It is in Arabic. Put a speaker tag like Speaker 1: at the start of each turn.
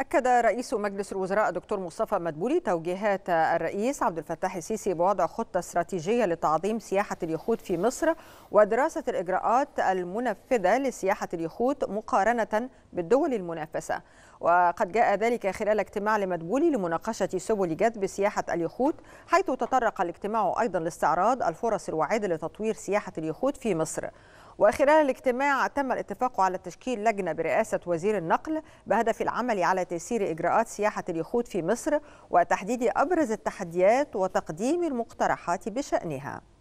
Speaker 1: أكد رئيس مجلس الوزراء دكتور مصطفى مدبولي توجيهات الرئيس عبد الفتاح السيسي بوضع خطة استراتيجية لتعظيم سياحة اليخوت في مصر ودراسة الإجراءات المنفذة لسياحة اليخوت مقارنة بالدول المنافسة وقد جاء ذلك خلال اجتماع لمدبولي لمناقشة سبل جذب سياحة اليخوت حيث تطرق الاجتماع أيضا لاستعراض الفرص الواعدة لتطوير سياحة اليخوت في مصر وخلال الاجتماع تم الاتفاق على تشكيل لجنة برئاسة وزير النقل بهدف العمل على تيسير إجراءات سياحة اليخوت في مصر وتحديد أبرز التحديات وتقديم المقترحات بشأنها